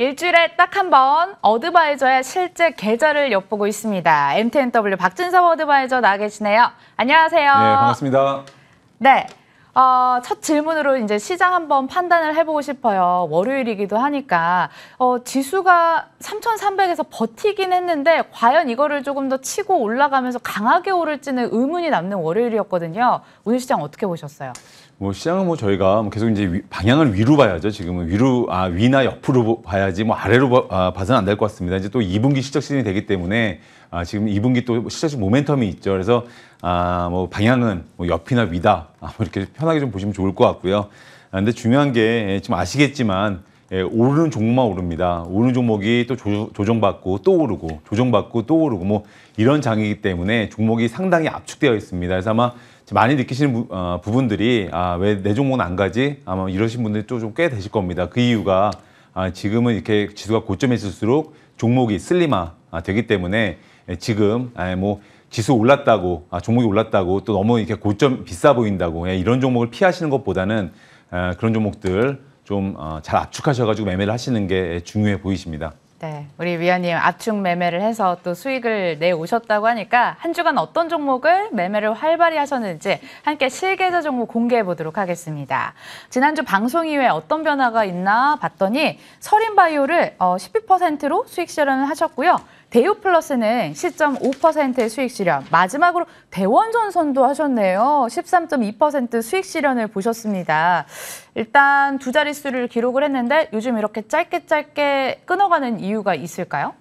일주일에 딱 한 번 어드바이저의 실제 계좌를 엿보고 있습니다. MTNW 박진섭 어드바이저 나와 계시네요. 안녕하세요. 네, 반갑습니다. 네. 어, 첫 질문으로 이제 시장 한번 판단을 해보고 싶어요. 월요일이기도 하니까. 어, 지수가 3,300에서 버티긴 했는데, 과연 이거를 조금 더 치고 올라가면서 강하게 오를지는 의문이 남는 월요일이었거든요. 오늘 시장 어떻게 보셨어요? 뭐 시장은 뭐 저희가 뭐 계속 이제 위, 방향을 위로 봐야죠. 지금은 위로 아 위나 옆으로 봐야지 뭐 아래로 아, 봐서는 안 될 것 같습니다. 이제 또 2분기 실적 시즌이 되기 때문에 아 지금 2분기 또실적시 모멘텀이 있죠. 그래서 아 뭐 방향은 뭐 옆이나 위다 아, 뭐 이렇게 편하게 좀 보시면 좋을 것 같고요. 아, 근데 중요한 게 지금 예, 아시겠지만 예, 오르는 종목만 오릅니다. 오르는 종목이 또 조, 조정받고 또 오르고 조정받고 또 오르고 뭐 이런 장이기 때문에 종목이 상당히 압축되어 있습니다. 그래서 아마 많이 느끼시는 부, 어, 분들이 아, 왜 내 종목은 안 가지? 아마 뭐 이러신 분들이 좀 꽤 되실 겁니다. 그 이유가 아, 지금은 이렇게 지수가 고점에 있을수록 종목이 슬림화 아, 되기 때문에 예, 지금 아, 뭐 지수 올랐다고 아, 종목이 올랐다고 또 너무 이렇게 고점 비싸 보인다고 예, 이런 종목을 피하시는 것보다는 아, 그런 종목들 좀잘 어, 압축하셔가지고 매매를 하시는 게 예, 중요해 보이십니다. 네, 우리 위원님 압축 매매를 해서 또 수익을 내오셨다고 하니까 한 주간 어떤 종목을 매매를 활발히 하셨는지 함께 실계좌 종목 공개해 보도록 하겠습니다. 지난주 방송 이후에 어떤 변화가 있나 봤더니 서린바이오를 어, 12%로 수익 실현을 하셨고요. 대유 플러스는 10.5%의 수익 실현, 마지막으로 대원전 선도 하셨네요. 13.2% 수익 실현을 보셨습니다. 일단 두 자릿수를 기록을 했는데 요즘 이렇게 짧게 짧게 끊어가는 이유가 있을까요?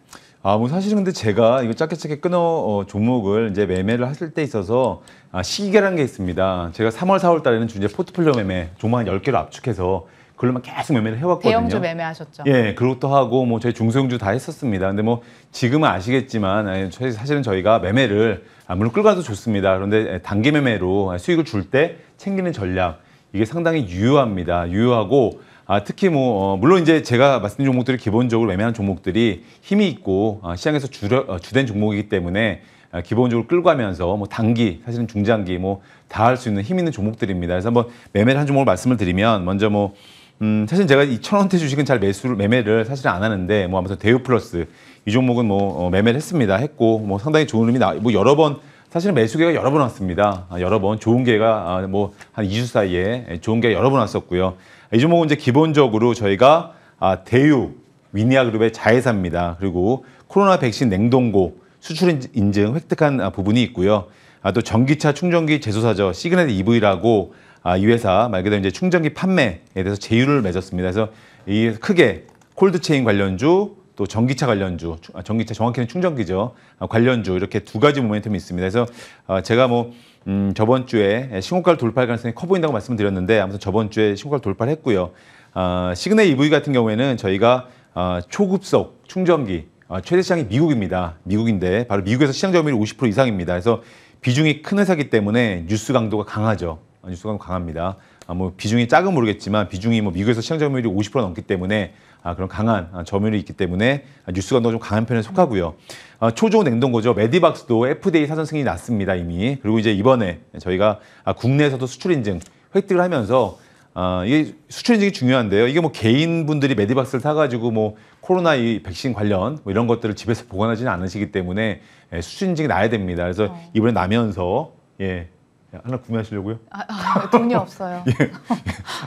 아, 뭐 사실은 근데 제가 이거 짧게 짧게 끊어 어, 종목을 이제 매매를 하실 때 있어서 아, 시기계라게 있습니다. 제가 3월, 4월 달에는 이제 포트폴리오 매매 종목 한 10개를 압축해서 그걸로만 계속 매매를 해왔거든요. 대형주 매매하셨죠. 예, 그것도 하고 뭐 저희 중소형주 다 했었습니다. 근데 뭐 지금은 아시겠지만 아, 사실은 저희가 매매를 아, 물론 끌고가도 좋습니다. 그런데 예, 단기 매매로 아, 수익을 줄 때 챙기는 전략 이게 상당히 유효합니다. 유효하고 아, 특히 뭐 어, 물론 이제 제가 말씀드린 종목들이 기본적으로 매매한 종목들이 힘이 있고 아, 시장에서 주려, 어, 주된 종목이기 때문에 아, 기본적으로 끌고 가면서 뭐 단기 사실은 중장기 뭐 다 할 수 있는 힘 있는 종목들입니다. 그래서 한번 매매를 한 종목을 말씀을 드리면 먼저 뭐 음, 사실 제가 2,000원대 주식은 잘 매수를, 매매를 사실 안 하는데, 뭐 아무튼 대우 플러스, 이 종목은 뭐, 어, 매매를 했습니다. 했고, 뭐 상당히 좋은 의미 나, 뭐 여러 번, 사실은 매수 계가 여러 번 왔습니다. 아, 여러 번. 좋은 계가 아, 뭐, 한 2주 사이에 좋은 계가 여러 번 왔었고요. 이 종목은 이제 기본적으로 저희가, 아, 대유, 위니아 그룹의 자회사입니다. 그리고 코로나 백신 냉동고, 수출 인증 획득한 아, 부분이 있고요. 아, 또 전기차 충전기 제조사죠. 시그넷 EV라고 아, 이 회사 말 그대로 이제 충전기 판매에 대해서 제휴를 맺었습니다. 그래서 이 크게 콜드체인 관련주 또 전기차 관련주, 아, 전기차 정확히는 충전기죠. 아, 관련주 이렇게 두 가지 모멘텀이 있습니다. 그래서 아, 제가 뭐 음, 저번 주에 신고가를 돌파할 가능성이 커 보인다고 말씀드렸는데 아무튼 저번 주에 신고가를 돌파를 했고요. 어, 시그네 EV 같은 경우에는 저희가 어, 초급속 충전기 어, 최대 시장이 미국입니다. 미국인데 바로 미국에서 시장 점유율 50% 이상입니다. 그래서 비중이 큰 회사기 때문에 뉴스 강도가 강하죠. 뉴스가 강합니다. 아, 뭐 비중이 작은 모르겠지만 비중이 뭐 미국에서 시장 점유율이 50% 넘기 때문에 아, 그런 강한 아, 점유율이 있기 때문에 아, 뉴스가 너무 좀 강한 편에 속하고요. 아, 초조 냉동고죠. 메디박스도 FDA 사전 승인이 났습니다 이미. 그리고 이제 이번에 저희가 아, 국내에서도 수출 인증 획득을 하면서 아, 이게 수출 인증이 중요한데요. 이게 뭐 개인분들이 메디박스를 사가지고 뭐 코로나 이 백신 관련 뭐 이런 것들을 집에서 보관하지는 않으시기 때문에 예, 수출 인증이 나야 됩니다. 그래서 어. 이번에 나면서 예, 하나 구매하시려고요? 아, 아 돈이 없어요. 예, 예.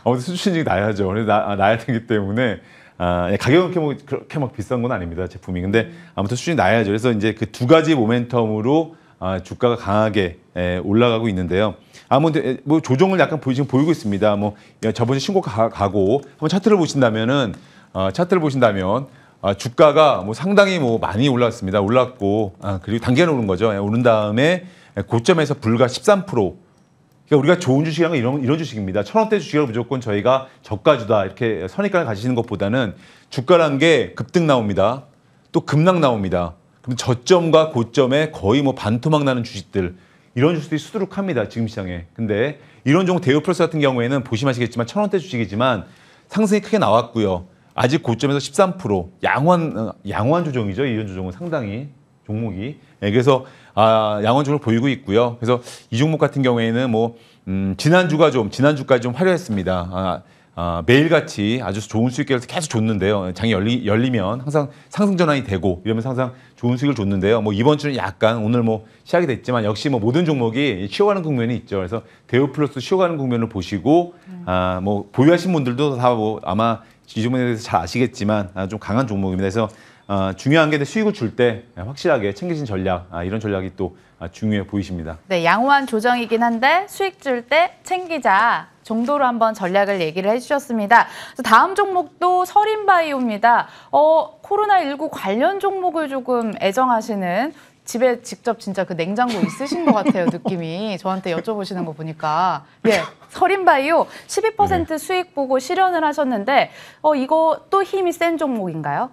아무튼 수준이 나야죠. 나, 아, 나야 되기 때문에 아, 예, 가격은 그렇게, 뭐, 그렇게 막 비싼 건 아닙니다. 제품이. 근데 음. 아무튼 수준이 나야죠. 그래서 이제 그 두 가지 모멘텀으로 아, 주가가 강하게 에, 예, 올라가고 있는데요. 아무튼 뭐 조정을 약간 보이, 지금 보이고 있습니다. 뭐 저번 에 신고가 가고 한번 차트를 보신다면은 어, 차트를 보신다면 아, 주가가 뭐 상당히 뭐 많이 올랐습니다. 올랐고 아, 그리고 단계는 오른 거죠. 오른 다음에 예, 고점에서 불과 13%. 그러니까 우리가 좋은 주식이란건 이런, 이런 주식입니다. 천 원대 주식을 무조건 저희가 저가주다 이렇게 선입관을 가지시는 것보다는 주가란게 급등 나옵니다. 또 급락 나옵니다. 그럼 저점과 고점에 거의 뭐 반토막 나는 주식들 이런 주식들이 수두룩합니다. 지금 시장에. 근데 이런 종목 대우 플러스 같은 경우에는 보시면 아시겠지만 천 원대 주식이지만 상승이 크게 나왔고요. 아직 고점에서 13% 양호한 어, 양호한 조정이죠. 이런 조정은 상당히 종목이. 예, 그래서 아, 양원종을 보이고 있고요. 그래서 이 종목 같은 경우에는 뭐 음, 지난주가 좀 지난주까지 좀 화려했습니다. 아, 아, 매일같이 아주 좋은 수익 계속 계속 줬는데요. 장이 열리, 열리면 항상 상승 전환이 되고 이러면서 항상 좋은 수익을 줬는데요. 뭐 이번 주는 약간 오늘 뭐 시작이 됐지만 역시 뭐 모든 종목이 쉬어가는 국면이 있죠. 그래서 대우 플러스 쉬어가는 국면을 보시고 음. 아, 뭐 보유하신 분들도 다뭐 아마 지종문에 대해서 잘 아시겠지만 아, 좀 강한 종목입니다. 그래서 어, 중요한 게 수익을 줄 때 확실하게 챙기신 전략 아, 이런 전략이 또 아, 중요해 보이십니다. 네, 양호한 조정이긴 한데 수익 줄 때 챙기자 정도로 한번 전략을 얘기를 해주셨습니다. 다음 종목도 서린바이오입니다. 어, 코로나19 관련 종목을 조금 애정하시는 집에 직접 진짜 그 냉장고 있으신 것 같아요 느낌이 저한테 여쭤보시는 거 보니까 예 서린바이오 12% 수익 보고 실현을 하셨는데 어 이거 또 힘이 센 종목인가요?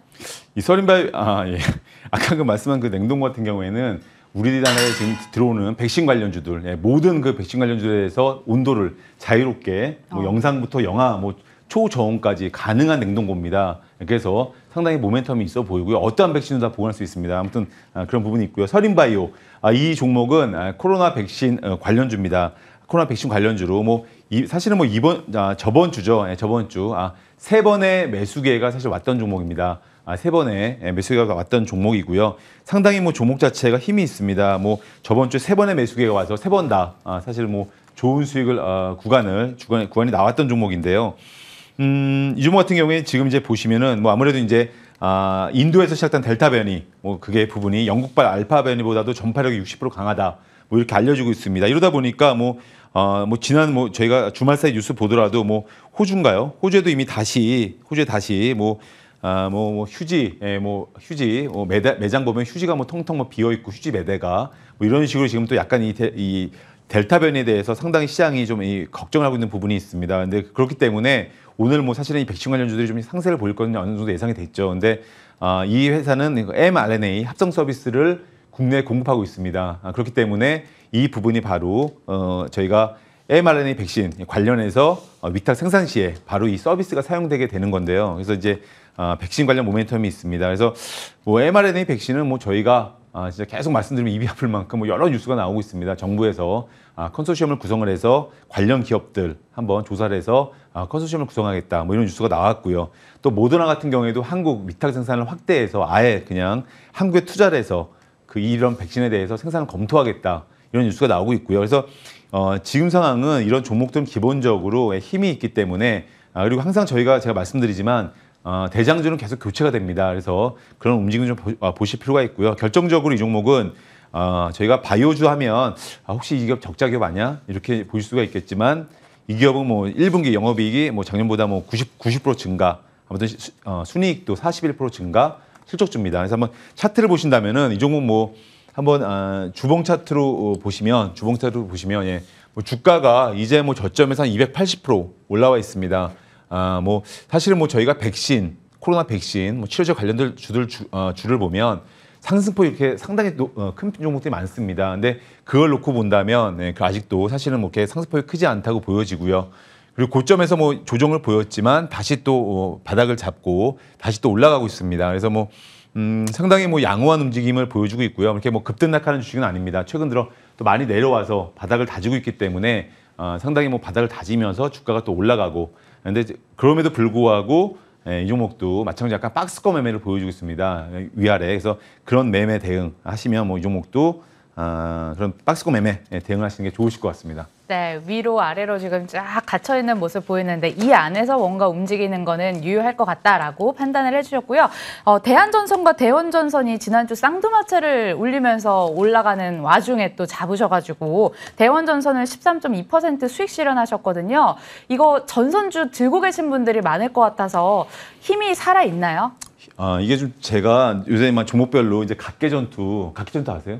이 서린바이오 아예 아까 그 말씀한 그 냉동 같은 경우에는 우리나라에 지금 들어오는 백신 관련주들 예, 모든 그 백신 관련주들에서 온도를 자유롭게 뭐 어. 영상부터 영화 뭐 초저온까지 가능한 냉동고입니다. 그래서 상당히 모멘텀이 있어 보이고요. 어떠한 백신도 다 보관할 수 있습니다. 아무튼 아, 그런 부분이 있고요. 서린바이오 아, 이 종목은 아, 코로나 백신 어, 관련주입니다. 코로나 백신 관련주로 뭐 사실은 뭐 이번 아, 저번 주죠. 예, 저번 주아세 번의 매수기회가 사실 왔던 종목입니다. 아, 세 번의 예, 매수기가 왔던 종목이고요. 상당히 뭐 종목 자체가 힘이 있습니다. 뭐 저번 주 세 번의 매수기가 와서 세 번 다 사실 뭐 좋은 수익을 어, 구간을 구간, 구간이 나왔던 종목인데요. 음, 유모 같은 경우에 지금 이제 보시면은 뭐 아무래도 이제 아, 인도에서 시작된 델타 변이, 뭐 그게 부분이 영국발 알파 변이보다도 전파력이 60% 강하다. 뭐 이렇게 알려주고 있습니다. 이러다 보니까 뭐, 어, 뭐 지난 뭐 저희가 주말 사이 뉴스 보더라도 뭐 호주인가요? 호주에도 이미 다시, 호주에 다시 뭐, 아, 뭐, 뭐 휴지, 예, 뭐 휴지, 뭐 매대, 매장 보면 휴지가 뭐 통통 뭐 비어 있고 휴지 매대가 뭐 이런 식으로 지금 또 약간 이, 이 델타 변이에 대해서 상당히 시장이 좀걱정 하고 있는 부분이 있습니다. 근데 그렇기 때문에 오늘 뭐 사실은 이 백신 관련주들이 좀 상세를 보일 거는 어느 정도 예상이 됐죠. 근데 아, 이 회사는 mRNA 합성 서비스를 국내에 공급하고 있습니다. 아, 그렇기 때문에 이 부분이 바로 어, 저희가 mRNA 백신 관련해서 어, 위탁 생산 시에 바로 이 서비스가 사용되게 되는 건데요. 그래서 이제 아, 백신 관련 모멘텀이 있습니다. 그래서 뭐 mRNA 백신은 뭐 저희가 아, 진짜 계속 말씀드리면 입이 아플 만큼 뭐 여러 뉴스가 나오고 있습니다. 정부에서 아, 컨소시엄을 구성을 해서 관련 기업들 한번 조사를 해서 아, 컨소시엄을 구성하겠다 뭐 이런 뉴스가 나왔고요. 또 모더나 같은 경우에도 한국 위탁 생산을 확대해서 아예 그냥 한국에 투자를 해서 그 이런 백신에 대해서 생산을 검토하겠다 이런 뉴스가 나오고 있고요. 그래서 어, 지금 상황은 이런 종목들은 기본적으로 힘이 있기 때문에 아, 그리고 항상 저희가 제가 말씀드리지만 어, 대장주는 계속 교체가 됩니다. 그래서 그런 움직임 좀 보, 아, 보실 필요가 있고요. 결정적으로 이 종목은 어, 저희가 바이오주 하면 아, 혹시 이 기업 적자 기업 아니야? 이렇게 보실 수가 있겠지만 이 기업은 뭐 1분기 영업이익이 뭐 작년보다 뭐 90, 90% 증가, 아무튼 수, 어, 순이익도 41% 증가 실적주입니다. 그래서 한번 차트를 보신다면은 이 종목 뭐 한번 아, 주봉 차트로 어, 보시면 주봉 차트로 보시면 예, 뭐 주가가 이제 뭐 저점에서 한 280% 올라와 있습니다. 아, 뭐 사실은 뭐 저희가 백신, 코로나 백신, 뭐 치료제 관련된 주들 주, 어, 주를 보면 상승폭 이렇게 상당히 노, 어, 큰 종목들이 많습니다. 근데 그걸 놓고 본다면 네, 그 아직도 사실은 뭐 이렇게 상승폭이 크지 않다고 보여지고요. 그리고 고점에서 뭐 조정을 보였지만 다시 또 어, 바닥을 잡고 다시 또 올라가고 있습니다. 그래서 뭐 음, 상당히 뭐 양호한 움직임을 보여주고 있고요. 이렇게 뭐 급등락하는 주식은 아닙니다. 최근 들어 또 많이 내려와서 바닥을 다지고 있기 때문에 어, 상당히 뭐 바닥을 다지면서 주가가 또 올라가고 그런데 그럼에도 불구하고 예, 이 종목도 마찬가지 약간 박스권 매매를 보여주고 있습니다. 위아래. 그래서 그런 매매 대응 하시면 뭐이 종목도 아, 그런 박스권 매매 예, 대응하시는 게 좋으실 것 같습니다. 네, 위로 아래로 지금 쫙 갇혀 있는 모습 보이는데 이 안에서 뭔가 움직이는 거는 유효할 것 같다라고 판단을 해주셨고요. 어, 대한전선과 대원전선이 지난주 쌍두마차를 울리면서 올라가는 와중에 또 잡으셔가지고 대원전선을 13.2% 수익 실현하셨거든요. 이거 전선주 들고 계신 분들이 많을 것 같아서 힘이 살아 있나요? 아 이게 좀 제가 요새 막 종목별로 이제 각계 전투 각계 전투 아세요?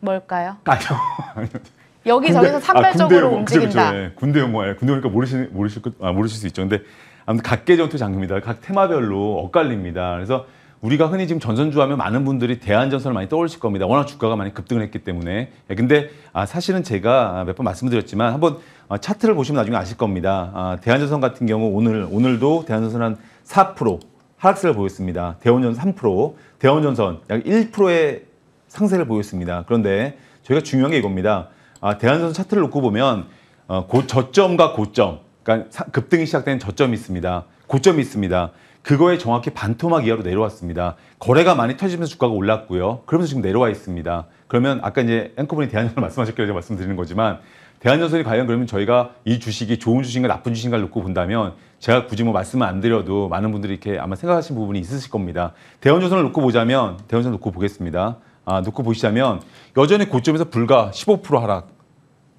뭘까요? 아니요. 여기저기서 아, 산발적으로 아, 움직인다. 그쵸, 그쵸. 네. 군대 영화예요. 뭐, 군대 영화니까 모르시, 모르실, 아, 모르실 수 있죠. 근데 아무튼 각계 전투 장르입니다. 각 테마별로 엇갈립니다. 그래서 우리가 흔히 지금 전선주하면 많은 분들이 대한전선을 많이 떠올리실 겁니다. 워낙 주가가 많이 급등을 했기 때문에. 예, 근데 아, 사실은 제가 몇 번 말씀드렸지만 한번 어, 차트를 보시면 나중에 아실 겁니다. 아, 대한전선 같은 경우 오늘, 오늘도 대한전선 한4% 하락세를 보였습니다. 대원전선 3%, 대원전선 약 1%의 상세를 보였습니다. 그런데 저희가 중요한 게 이겁니다. 아, 대한선수 차트를 놓고 보면 어, 고, 저점과 고점, 그러니까 사, 급등이 시작된 저점이 있습니다. 고점이 있습니다. 그거에 정확히 반토막 이하로 내려왔습니다. 거래가 많이 터지면서 주가가 올랐고요. 그러면서 지금 내려와 있습니다. 그러면 아까 이제 앵커분이 대한전선 말씀하셨길래 제가 말씀드리는 거지만 대한전선이 과연 그러면 저희가 이 주식이 좋은 주식인가 나쁜 주식인가를 놓고 본다면 제가 굳이 뭐 말씀을 안 드려도 많은 분들이 이렇게 아마 생각하신 부분이 있으실 겁니다. 대한전선을 놓고 보자면 대한전선 놓고 보겠습니다. 아, 놓고 보시자면 여전히 고점에서 불과 15% 하락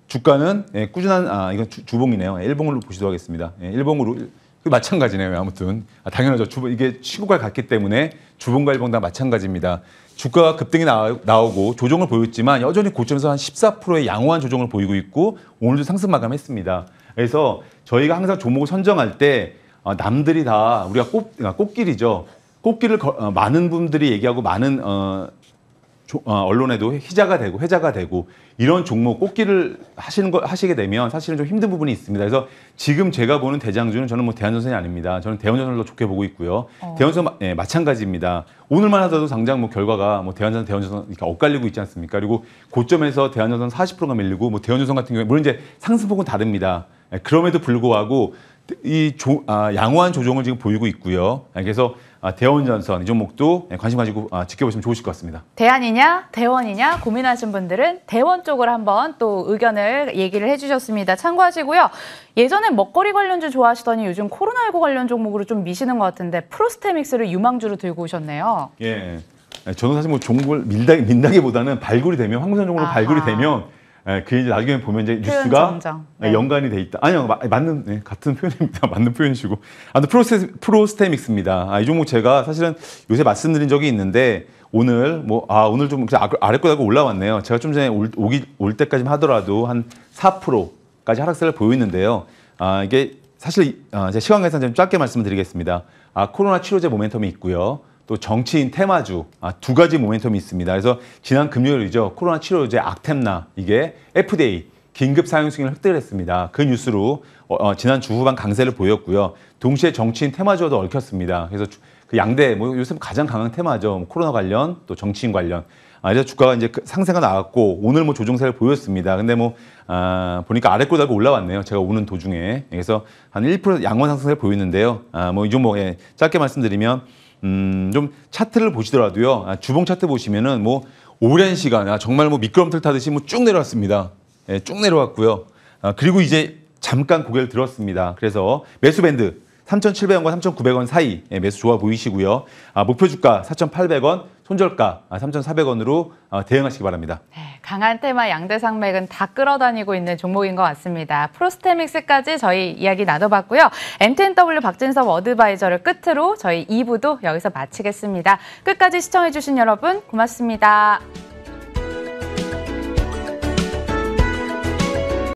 주가는 예, 꾸준한 아 이건 주, 주 봉이네요 예, 일봉으로 보시도록 하겠습니다. 예, 일봉으로 그 마찬가지네요. 아무튼 아, 당연하죠. 주봉 이게 시국과 같기 때문에 주봉과 일봉 다 마찬가지입니다. 주가가 급등이 나, 나오고 조정을 보였지만 여전히 고점에서 한 14%의 양호한 조정을 보이고 있고 오늘도 상승 마감했습니다. 그래서 저희가 항상 종목을 선정할 때 어, 남들이 다 우리가 꽃, 아, 꽃길이죠. 꽃길을 거, 어, 많은 분들이 얘기하고 많은 어, 아, 언론에도 희자가 되고 회자가 되고 이런 종목 꽃길을 하시는 거 하시게 되면 사실은 좀 힘든 부분이 있습니다. 그래서 지금 제가 보는 대장주는 저는 뭐 대한전선이 아닙니다. 저는 대원전선을 더 좋게 보고 있고요. 어. 대원전 예, 마찬가지입니다. 오늘만 하더라도 당장 뭐 결과가 뭐 대한전선 대원전선 이렇게 엇갈리고 있지 않습니까? 그리고 고점에서 대한전선 40%가 밀리고 뭐 대원전선 같은 경우에 물론 이제 상승폭은 다릅니다. 예, 그럼에도 불구하고 이 조, 아, 양호한 조정을 지금 보이고 있고요. 예, 그래서 아, 대원전선 이 종목도 네, 관심 가지고 아, 지켜보시면 좋으실 것 같습니다. 대안이냐 대원이냐 고민하신 분들은 대원 쪽으로 한번 또 의견을 얘기를 해주셨습니다. 참고하시고요. 예전에 먹거리 관련주 좋아하시더니 요즘 코로나19 관련 종목으로 좀 미시는 것 같은데 프로스테믹스를 유망주로 들고 오셨네요. 예. 저는 사실 뭐 종목을 밀다, 민다기보다는 발굴이 되면 황금산 종목으로 발굴이 되면 예, 그 이제 나중에 보면 이제 뉴스가 정 예, 네. 연관이 돼 있다. 아니요, 마, 맞는 네, 같은 표현입니다. 맞는 표현이시고. 아무튼 프로스 프로스테믹스입니다. 아, 이 종목 제가 사실은 요새 말씀드린 적이 있는데 오늘 뭐아 오늘 좀 아래 거다고 올라왔네요. 제가 좀 전에 올, 오기, 올 때까지만 하더라도 한 4%까지 하락세를 보이는데요. 아 이게 사실 아, 제가 시간 계산 좀 짧게 말씀드리겠습니다. 아 코로나 치료제 모멘텀이 있고요. 또 정치인 테마주 아, 두 가지 모멘텀이 있습니다. 그래서 지난 금요일이죠. 코로나 치료제 악템나 이게 FDA 긴급 사용 승인을 획득 했습니다. 그 뉴스로 어, 어, 지난 주 후반 강세를 보였고요. 동시에 정치인 테마주도 와 얽혔습니다. 그래서 주, 그 양대 뭐 요새 가장 강한 테마죠. 뭐 코로나 관련 또 정치인 관련. 아, 이제 주가가 이제 그 상세가 나왔고 오늘 뭐 조정세를 보였습니다. 근데 뭐 아, 보니까 아래꼴 달고 올라왔네요. 제가 오는 도중에. 그래서 한 1% 양원 상승세를 보였는데요. 아, 뭐이종목 예, 짧게 말씀드리면 음, 좀 차트를 보시더라도요. 아, 주봉 차트 보시면은 뭐 오랜 시간 아, 정말 뭐 미끄럼틀 타듯이 뭐 쭉 내려왔습니다. 예, 쭉 내려왔고요. 아, 그리고 이제 잠깐 고개를 들었습니다. 그래서 매수 밴드 3,700원과 3,900원 사이 예, 매수 좋아 보이시고요. 아, 목표 주가 4,800원 손절가 3,400원으로 아, 어, 대응하시기 바랍니다. 네, 강한 테마 양대상맥은 다 끌어다니고 있는 종목인 것 같습니다. 프로스테믹스까지 저희 이야기 나눠봤고요. MTNW 박진섭 어드바이저를 끝으로 저희 2부도 여기서 마치겠습니다. 끝까지 시청해주신 여러분 고맙습니다.